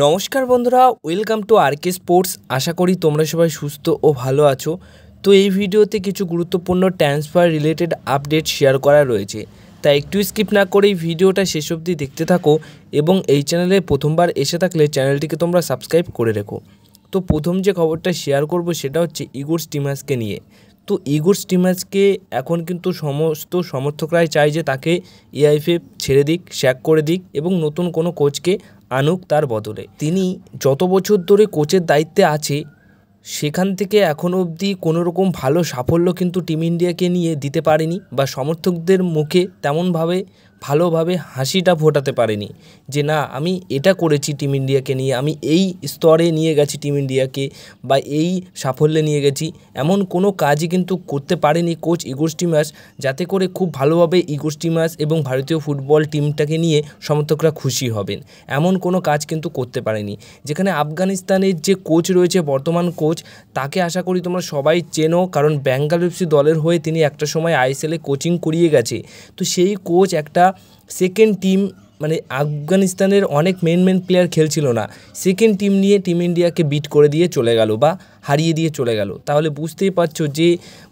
নমস্কার বন্ধুরা welcome to RK sports আশা করি তোমরা সবাই সুস্থ ও ভালো আছো তো এই ভিডিওতে কিছু গুরুত্বপূর্ণ ট্রান্সফার রিলেটেড আপডেট শেয়ার করা রয়েছে তাই একটু স্কিপ না করেই ভিডিওটা শেষ অবধি দেখতে থাকো এবং এই চ্যানেলে প্রথমবার এসে থাকলে চ্যানেলটিকে তোমরা সাবস্ক্রাইব করে রেখো তো প্রথম যে খবরটা শেয়ার করব সেটা হচ্ছে ইগোর স্টিমাসকে নিয়ে তো ইগোর স্টিমাজকে এখন কিন্তু সমস্ত সমর্থকরাই চায় যে তাকে এআইফে ছেড়ে দিক শ্যাক করে দিক এবং নতুন কোনো কোচকে আনুক তার বদলে তিনি যত বছর ধরে কোচের দায়িত্বে আছে সেখান থেকে এখনও অবধি কোনো রকম ভালো সাফল্য কিন্তু টিম ইন্ডিয়াকে নিয়ে দিতে পারেনি বা সমর্থকদের মুখে তেমনভাবে ভালোভাবে হাসিটা ফোটাতে পারেনি যে না আমি এটা করেছি টিম ইন্ডিয়াকে নিয়ে আমি এই স্তরে নিয়ে গেছি টিম ইন্ডিয়াকে বা এই সাফল্যে নিয়ে গেছি এমন কোনো কাজই কিন্তু করতে পারেনি কোচ ইগোস্টিমাস যাতে করে খুব ভালোভাবে ইগোস্টিমাস এবং ভারতীয় ফুটবল টিমটাকে নিয়ে সমর্থকরা খুশি হবেন এমন কোনো কাজ কিন্তু করতে পারেনি যেখানে আফগানিস্তানের যে কোচ রয়েছে বর্তমান কোচ তাকে আশা করি তোমরা সবাই চেনো কারণ ব্যাঙ্গালুপসি দলের হয়ে তিনি একটা সময় আইএসএলে কোচিং করিয়ে গেছে তো সেই কোচ একটা সেকেন্ড টিম মানে আফগানিস্তানের অনেক মেন মেন প্লেয়ার খেলছিল না সেকেন্ড টিম নিয়ে টিম ইন্ডিয়াকে বিট করে দিয়ে চলে গেল বা হারিয়ে দিয়ে চলে গেল তাহলে বুঝতেই পারছো যে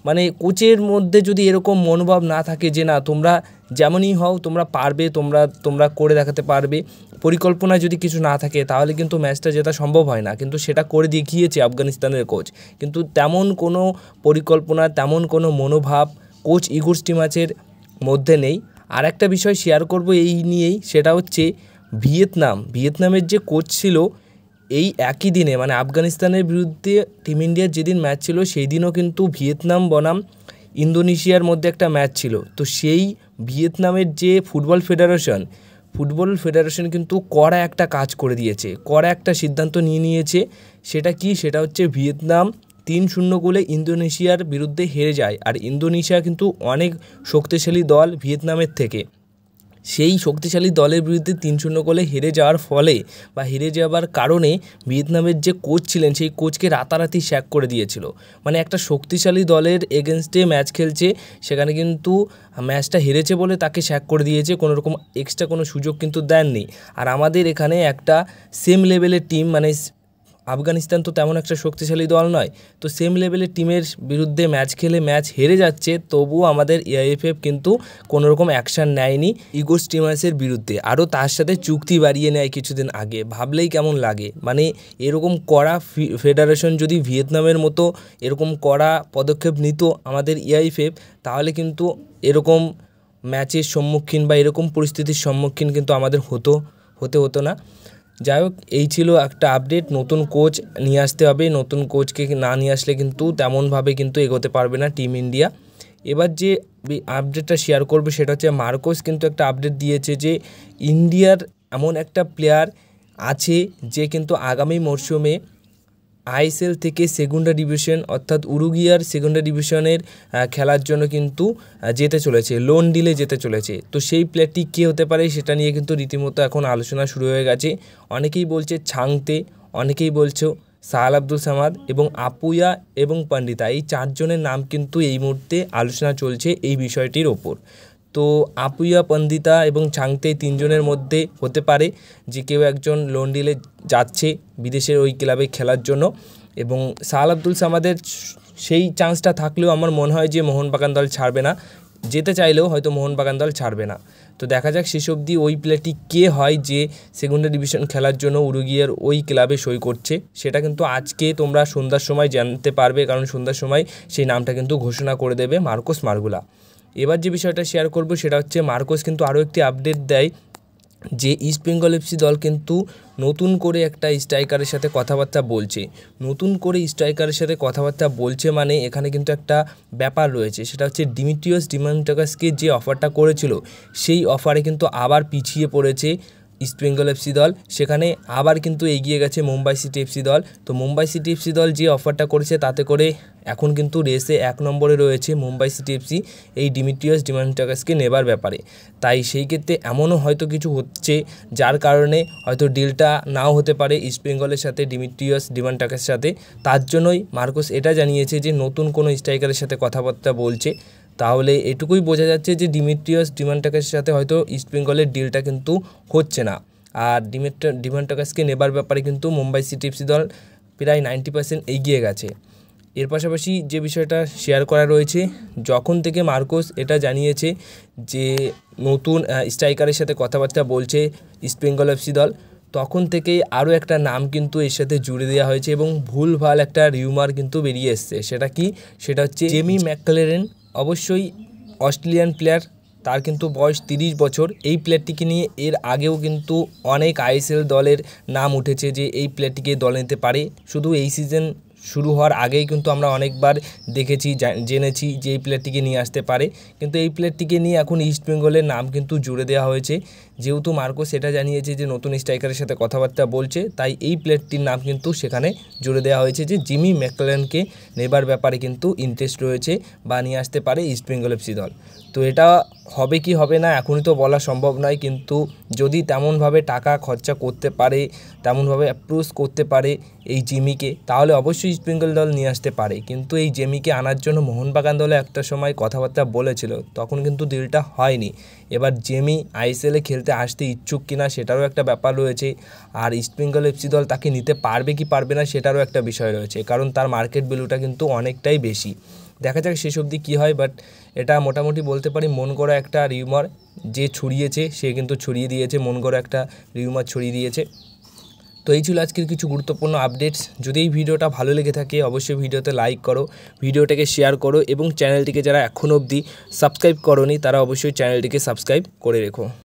মানে কোচের মধ্যে যদি এরকম মনোভাব না থাকে যে না তোমরা যেমনই হও তোমরা পারবে তোমরা তোমরা করে দেখাতে পারবে পরিকল্পনা যদি কিছু না থাকে তাহলে কিন্তু ম্যাচটা জেতা সম্ভব হয় না কিন্তু সেটা করে দেখিয়েছে আফগানিস্তানের কোচ কিন্তু তেমন কোনো পরিকল্পনা তেমন কোনো মনোভাব কোচ ইগুর স্টিমাচের মধ্যে নেই আর একটা বিষয় শেয়ার করব এই নিয়েই সেটা হচ্ছে ভিয়েতনাম ভিয়েতনামের যে কোচ ছিল এই একই দিনে মানে আফগানিস্তানের বিরুদ্ধে টিম ইন্ডিয়ার যেদিন ম্যাচ ছিল সেই দিনও কিন্তু ভিয়েতনাম বনাম ইন্দোনেশিয়ার মধ্যে একটা ম্যাচ ছিল তো সেই ভিয়েতনামের যে ফুটবল ফেডারেশন ফুটবল ফেডারেশন কিন্তু কড়া একটা কাজ করে দিয়েছে কড়া একটা সিদ্ধান্ত নিয়ে নিয়েছে সেটা কি সেটা হচ্ছে ভিয়েতনাম তিন শূন্য গোলে ইন্দোনেশিয়ার বিরুদ্ধে হেরে যায় আর ইন্দোনেশিয়া কিন্তু অনেক শক্তিশালী দল ভিয়েতনামের থেকে সেই শক্তিশালী দলের বিরুদ্ধে তিন শূন্য গোলে হেরে যাওয়ার ফলে বা হেরে যাওয়ার কারণে ভিয়েতনামের যে কোচ ছিলেন সেই কোচকে রাতারাতি শ্যাক করে দিয়েছিল মানে একটা শক্তিশালী দলের এগেনস্টে ম্যাচ খেলছে সেখানে কিন্তু ম্যাচটা হেরেছে বলে তাকে শ্যাক করে দিয়েছে কোনো রকম এক্সট্রা কোনো সুযোগ কিন্তু দেননি আর আমাদের এখানে একটা সেম লেভেলের টিম মানে আফগানিস্তান তো তেমন একটা শক্তিশালী দল নয় তো সেম লেভেলের টিমের বিরুদ্ধে ম্যাচ খেলে ম্যাচ হেরে যাচ্ছে তবুও আমাদের এআইএফএফ কিন্তু কোনোরকম অ্যাকশান নেয়নি ইগো স্টিমার্সের বিরুদ্ধে আরও তার সাথে চুক্তি বাড়িয়ে নেয় কিছুদিন আগে ভাবলেই কেমন লাগে মানে এরকম করা ফেডারেশন যদি ভিয়েতনামের মতো এরকম করা পদক্ষেপ নিত আমাদের ইআইএফএফ তাহলে কিন্তু এরকম ম্যাচের সম্মুখীন বা এরকম পরিস্থিতির সম্মুখীন কিন্তু আমাদের হতো হতে হতো না যাই হোক এই ছিল একটা আপডেট নতুন কোচ নিয়ে আসতে হবে নতুন কোচকে না নিয়ে আসলে কিন্তু তেমনভাবে কিন্তু এগোতে পারবে না টিম ইন্ডিয়া এবার যে আপডেটটা শেয়ার করবে সেটা হচ্ছে মার্কোস কিন্তু একটা আপডেট দিয়েছে যে ইন্ডিয়ার এমন একটা প্লেয়ার আছে যে কিন্তু আগামী মরশুমে আইএসএল থেকে সেকেন্ডারি ডিভিশন অর্থাৎ উরুগিয়ার সেকেন্ডারি ডিভিশনের খেলার জন্য কিন্তু যেতে চলেছে লোন ডিলে যেতে চলেছে তো সেই প্লেয়ারটি কে হতে পারে সেটা নিয়ে কিন্তু রীতিমতো এখন আলোচনা শুরু হয়ে গেছে অনেকেই বলছে ছাংতে অনেকেই বলছে সাহাল আব্দুল সামাদ এবং আপুয়া এবং পণ্ডিতা এই চারজনের নাম কিন্তু এই মুহূর্তে আলোচনা চলছে এই বিষয়টির ওপর তো আপুইয়া পন্দিতা এবং চাংতে তিনজনের মধ্যে হতে পারে যে কেউ একজন লোন ডিলে যাচ্ছে বিদেশের ওই ক্লাবে খেলার জন্য এবং সাহাল আব্দুল সামাদের সেই চান্সটা থাকলেও আমার মনে হয় যে মোহনবাগান দল ছাড়বে না যেতে চাইলেও হয়তো মোহনবাগান দল ছাড়বে না তো দেখা যাক শেষ অবধি ওই প্লেয়ারটি কে হয় যে সেকেন্ড ডিভিশন খেলার জন্য উরুগিয়ার ওই ক্লাবে সই করছে সেটা কিন্তু আজকে তোমরা সন্ধ্যার সময় জানতে পারবে কারণ সন্ধ্যার সময় সেই নামটা কিন্তু ঘোষণা করে দেবে মার্কোস মার্গুলা এবার যে বিষয়টা শেয়ার করব সেটা হচ্ছে মার্কোস কিন্তু আরও একটি আপডেট দেয় যে ইস্ট বেঙ্গল এফসি দল কিন্তু নতুন করে একটা স্ট্রাইকারের সাথে কথাবার্তা বলছে নতুন করে স্ট্রাইকারের সাথে কথাবার্তা বলছে মানে এখানে কিন্তু একটা ব্যাপার রয়েছে সেটা হচ্ছে ডিমিট্রিয়াস ডিমান্টাকাসকে যে অফারটা করেছিল সেই অফারে কিন্তু আবার পিছিয়ে পড়েছে ইস্টবেঙ্গল এফসি দল সেখানে আবার কিন্তু এগিয়ে গেছে মুম্বাই সিটি এফসি দল তো মুম্বাই সিটি এফসি দল যে অফারটা করেছে তাতে করে এখন কিন্তু রেসে এক নম্বরে রয়েছে মুম্বাই সিটি এফসি এই ডিমিট্রিয়াস ডিমান্টাকাসকে নেবার ব্যাপারে তাই সেই ক্ষেত্রে এমনও হয়তো কিছু হচ্ছে যার কারণে হয়তো ডিলটা নাও হতে পারে ইস্টবেঙ্গলের সাথে ডিমিট্রিয়াস ডিমান্টাকাসের সাথে তার জন্যই মার্কোস এটা জানিয়েছে যে নতুন কোনো স্ট্রাইকারের সাথে কথাবার্তা বলছে তাহলে এটুকুই বোঝা যাচ্ছে যে ডিমিট্রিয়াস ডিমান্টাকাসের সাথে হয়তো ইস্টবেঙ্গলের ডিলটা কিন্তু হচ্ছে না আর ডিমিট ডিমান্টাকাসকে নেবার ব্যাপারে কিন্তু মুম্বাই সিটি এফসি দল প্রায় নাইনটি পার্সেন্ট এগিয়ে গেছে এর পাশাপাশি যে বিষয়টা শেয়ার করা রয়েছে যখন থেকে মার্কোস এটা জানিয়েছে যে নতুন স্ট্রাইকারের সাথে কথাবার্তা বলছে ইস্টবেঙ্গল এফসি দল তখন থেকেই আরও একটা নাম কিন্তু এর সাথে জুড়ে দেওয়া হয়েছে এবং ভুলভাল একটা রিউমার কিন্তু বেরিয়ে এসছে সেটা কি সেটা হচ্ছে জেমি ম্যাকলেরেন অবশ্যই অস্ট্রেলিয়ান প্লেয়ার তার কিন্তু বয়স তিরিশ বছর এই প্লেয়ারটিকে নিয়ে এর আগেও কিন্তু অনেক আইএসএল দলের নাম উঠেছে যে এই প্লেয়ারটিকে দলে নিতে পারে শুধু এই সিজন শুরু হওয়ার আগেই কিন্তু আমরা অনেকবার দেখেছি জেনেছি যে এই প্লেয়ারটিকে নিয়ে আসতে পারে কিন্তু এই প্লেয়ারটিকে নিয়ে এখন ইস্ট বেঙ্গলের নাম কিন্তু জুড়ে দেওয়া হয়েছে যেহেতু মার্কো সেটা জানিয়েছে যে নতুন স্ট্রাইকারের সাথে কথাবার্তা বলছে তাই এই প্লেয়ারটির নাম কিন্তু সেখানে জুড়ে দেওয়া হয়েছে যে জিমি ম্যাকলেনকে নেবার ব্যাপারে কিন্তু ইন্টারেস্ট রয়েছে বা নিয়ে আসতে পারে ইস্ট বেঙ্গল এফসি দল তো এটা হবে কি হবে না এখনই তো বলা সম্ভব নয় কিন্তু যদি তেমনভাবে টাকা খরচা করতে পারে তেমনভাবে অ্যাপ্রোচ করতে পারে এই জিমিকে তাহলে অবশ্যই ইস্টবেঙ্গল দল নিয়ে আসতে পারে কিন্তু এই জেমিকে আনার জন্য মোহনবাগান দলে একটা সময় কথাবার্তা বলেছিল তখন কিন্তু দিলটা হয়নি এবার জেমি আইএসএলে খেলতে আসতে ইচ্ছুক কিনা সেটারও একটা ব্যাপার রয়েছে আর ইস্টবেঙ্গল এফসি দল তাকে নিতে পারবে কি পারবে না সেটারও একটা বিষয় রয়েছে কারণ তার মার্কেট ভ্যালুটা কিন্তু অনেকটাই বেশি দেখা যাক শেষ অবধি কী হয় বাট এটা মোটামুটি বলতে পারি মন করা একটা রিউমার যে ছড়িয়েছে সে কিন্তু ছড়িয়ে দিয়েছে মন করা একটা রিউমার ছড়িয়ে দিয়েছে তো এই ছিল আজকের কিছু গুরুত্বপূর্ণ আপডেটস যদি এই ভিডিওটা ভালো লেগে থাকে অবশ্যই ভিডিওতে লাইক করো ভিডিওটাকে শেয়ার করো এবং চ্যানেলটিকে যারা এখনও অবধি সাবস্ক্রাইব করনি তারা অবশ্যই চ্যানেলটিকে সাবস্ক্রাইব করে রেখো